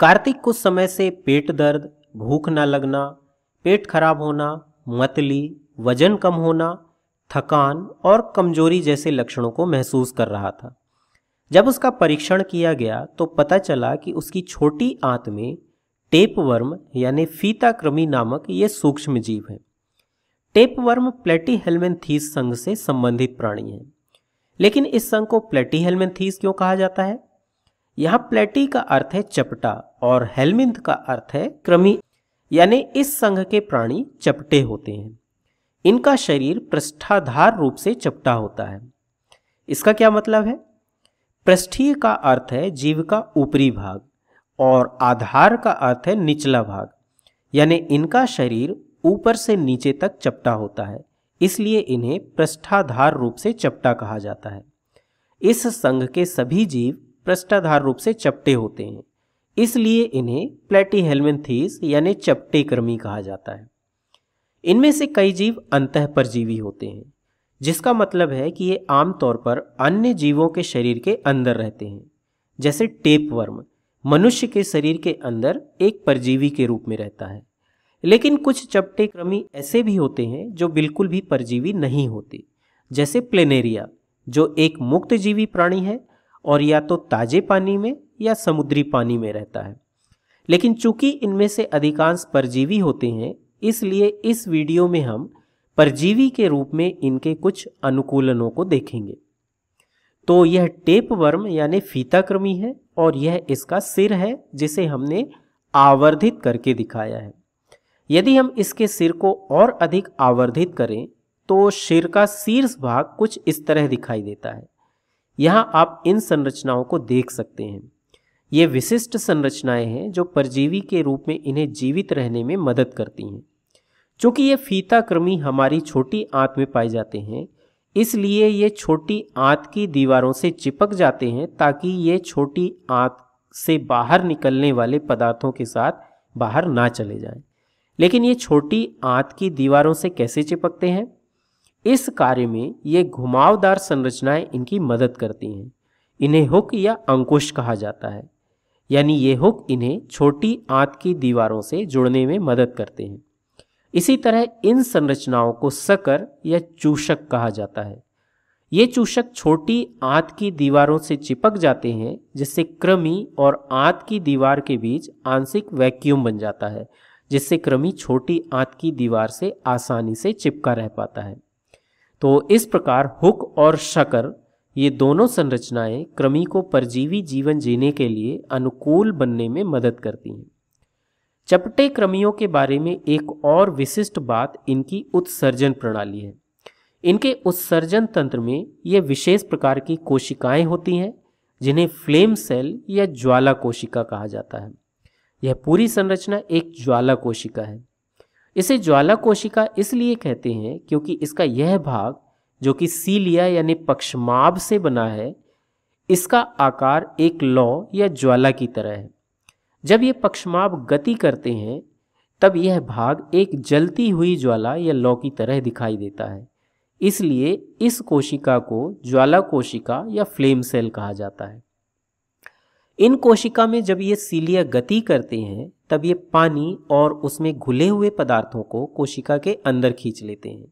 कार्तिक कुछ समय से पेट दर्द भूख न लगना पेट खराब होना मतली वजन कम होना थकान और कमजोरी जैसे लक्षणों को महसूस कर रहा था जब उसका परीक्षण किया गया तो पता चला कि उसकी छोटी आंत में टेपवर्म यानी फीताक्रमी नामक ये सूक्ष्म जीव है टेपवर्म प्लेटी हेलमेंथीस संघ से संबंधित प्राणी है लेकिन इस संघ को प्लेटी हेलमेंथीस क्यों कहा जाता है यहाँ प्लेटी का अर्थ है चपटा और हेलमिंद का अर्थ है क्रमी यानी इस संघ के प्राणी चपटे होते हैं इनका शरीर पृष्ठाधार रूप से चपटा होता है इसका क्या मतलब है पृष्ठीय का अर्थ है जीव का ऊपरी भाग और आधार का अर्थ है निचला भाग यानी इनका शरीर ऊपर से नीचे तक चपटा होता है इसलिए इन्हें पृष्ठाधार रूप से चपटा कहा जाता है इस संघ के सभी जीव पृष्ठाधार रूप से चपटे होते हैं इसलिए इन्हें प्लेटी हेलमेंथीस यानी चपटे कृमि कहा जाता है इनमें से कई जीव अंत परजीवी होते हैं जिसका मतलब है कि ये आमतौर पर अन्य जीवों के शरीर के अंदर रहते हैं जैसे टेप वर्म मनुष्य के शरीर के अंदर एक परजीवी के रूप में रहता है लेकिन कुछ चपटे कृमि ऐसे भी होते हैं जो बिल्कुल भी परजीवी नहीं होते जैसे प्लेनेरिया जो एक मुक्त जीवी प्राणी है और या तो ताजे पानी में या समुद्री पानी में रहता है लेकिन चूंकि इनमें से अधिकांश परजीवी होते हैं इसलिए इस वीडियो में हम परजीवी के रूप में इनके कुछ अनुकूलनों को देखेंगे तो यह टेप वर्म यानी फीताकृमि है और यह इसका सिर है जिसे हमने आवर्धित करके दिखाया है यदि हम इसके सिर को और अधिक आवर्धित करें तो सिर का शीर्ष भाग कुछ इस तरह दिखाई देता है यहाँ आप इन संरचनाओं को देख सकते हैं ये विशिष्ट संरचनाएं हैं जो परजीवी के रूप में इन्हें जीवित रहने में मदद करती हैं चूँकि ये फीता कृमि हमारी छोटी आंत में पाए जाते हैं इसलिए ये छोटी आंत की दीवारों से चिपक जाते हैं ताकि ये छोटी आंत से बाहर निकलने वाले पदार्थों के साथ बाहर ना चले जाएं। लेकिन ये छोटी आंत की दीवारों से कैसे चिपकते हैं इस कार्य में ये घुमावदार संरचनाएं इनकी मदद करती हैं इन्हें हुक या अंकुश कहा जाता है यानी ये हुक इन्हें छोटी आंत की दीवारों से जुड़ने में मदद करते हैं इसी तरह इन संरचनाओं को सकर या चूषक कहा जाता है ये चूषक छोटी आंत की दीवारों से चिपक जाते हैं जिससे कृमि और आंत की दीवार के बीच आंशिक वैक्यूम बन जाता है जिससे कृमि छोटी आंत की दीवार से आसानी से चिपका रह पाता है तो इस प्रकार हुक और शकर ये दोनों संरचनाएं कृमि को परजीवी जीवन जीने के लिए अनुकूल बनने में मदद करती हैं चपटे कृमियों के बारे में एक और विशिष्ट बात इनकी उत्सर्जन प्रणाली है इनके उत्सर्जन तंत्र में ये विशेष प्रकार की कोशिकाएं होती हैं जिन्हें फ्लेम सेल या ज्वाला कोशिका कहा जाता है यह पूरी संरचना एक ज्वाला कोशिका है इसे ज्वाला कोशिका इसलिए कहते हैं क्योंकि इसका यह भाग जो कि सीलिया यानी पक्षमाब से बना है इसका आकार एक लौ या ज्वाला की तरह है जब ये पक्षमाब गति करते हैं तब यह भाग एक जलती हुई ज्वाला या लौ की तरह दिखाई देता है इसलिए इस कोशिका को ज्वाला कोशिका या फ्लेम सेल कहा जाता है इन कोशिका में जब ये सीलिया गति करते हैं तब ये पानी और उसमें घुले हुए पदार्थों को कोशिका के अंदर खींच लेते हैं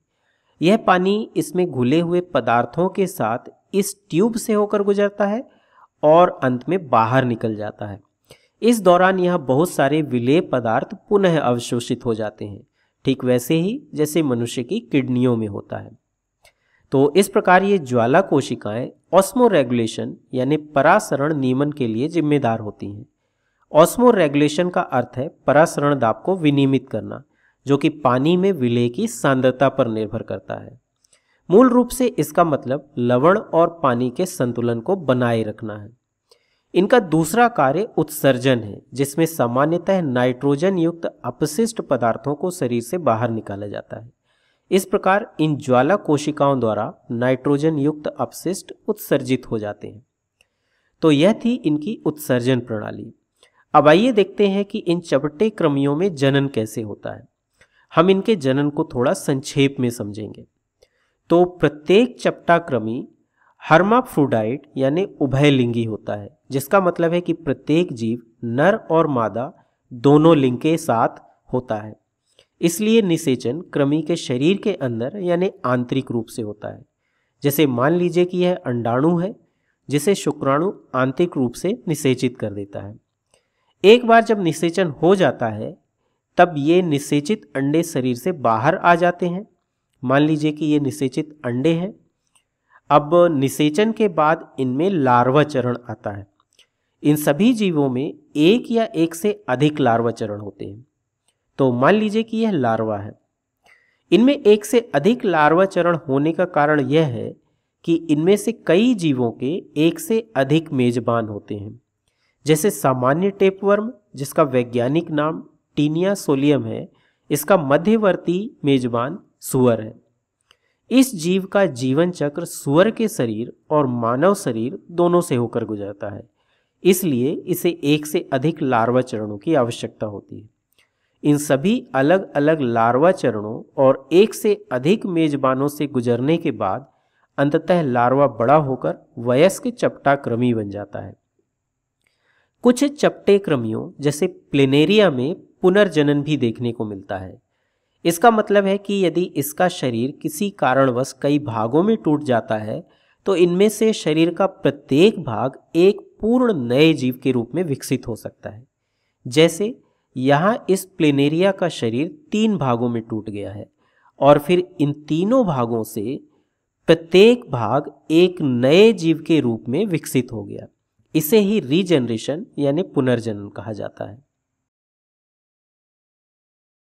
यह पानी इसमें घुले हुए पदार्थों के साथ इस ट्यूब से होकर गुजरता है और अंत में बाहर निकल जाता है इस दौरान यह बहुत सारे विलेय पदार्थ पुनः अवशोषित हो जाते हैं ठीक वैसे ही जैसे मनुष्य की किडनियों में होता है तो इस प्रकार ये ज्वाला कोशिकाएं ऑस्मो रेगुलेशन यानी परासरण नियमन के लिए जिम्मेदार होती हैं ऑस्मो रेगुलेशन का अर्थ है परासरण दाब को विनियमित करना जो कि पानी में विलय की सांद्रता पर निर्भर करता है मूल रूप से इसका मतलब लवण और पानी के संतुलन को बनाए रखना है इनका दूसरा कार्य उत्सर्जन है जिसमें सामान्यतः नाइट्रोजन युक्त अपशिष्ट पदार्थों को शरीर से बाहर निकाला जाता है इस प्रकार इन ज्वाला कोशिकाओं द्वारा नाइट्रोजन युक्त अपशिष्ट उत्सर्जित हो जाते हैं तो यह थी इनकी उत्सर्जन प्रणाली अब आइए देखते हैं कि इन चपटे क्रमियों में जनन कैसे होता है हम इनके जनन को थोड़ा संक्षेप में समझेंगे तो प्रत्येक चपटा क्रमी हर्माफ्रोडाइट यानी उभयलिंगी होता है जिसका मतलब है कि प्रत्येक जीव नर और मादा दोनों लिंग के साथ होता है इसलिए निषेचन कृमि के शरीर के अंदर यानी आंतरिक रूप से होता है जैसे मान लीजिए कि यह अंडाणु है जिसे शुक्राणु आंतरिक रूप से निषेचित कर देता है एक बार जब निषेचन हो जाता है तब ये निषेचित अंडे शरीर से बाहर आ जाते हैं मान लीजिए कि ये निषेचित अंडे हैं अब निषेचन के बाद इनमें लार्वा चरण आता है इन सभी जीवों में एक या एक से अधिक लार्वा चरण होते हैं तो मान लीजिए कि यह लार्वा है इनमें एक से अधिक लार्वा चरण होने का कारण यह है कि इनमें से कई जीवों के एक से अधिक मेजबान होते हैं जैसे सामान्य टेपवर्म जिसका वैज्ञानिक नाम टीनिया सोलियम है इसका मध्यवर्ती मेजबान सुअर है इस जीव का जीवन चक्र सुअर के शरीर और मानव शरीर दोनों से होकर गुजरता है इसलिए इसे एक से अधिक लार्वा चरणों की आवश्यकता होती है इन सभी अलग अलग लार्वा चरणों और एक से अधिक मेजबानों से गुजरने के बाद अंततः लार्वा बड़ा होकर वयस्क चपटा क्रमी बन जाता है कुछ चपटे क्रमियों जैसे प्लेनेरिया में पुनर्जनन भी देखने को मिलता है इसका मतलब है कि यदि इसका शरीर किसी कारणवश कई भागों में टूट जाता है तो इनमें से शरीर का प्रत्येक भाग एक पूर्ण नए जीव के रूप में विकसित हो सकता है जैसे यहाँ इस प्लेनेरिया का शरीर तीन भागों में टूट गया है और फिर इन तीनों भागों से प्रत्येक भाग एक नए जीव के रूप में विकसित हो गया इसे ही रीजनरेशन यानी पुनर्जन्म कहा जाता है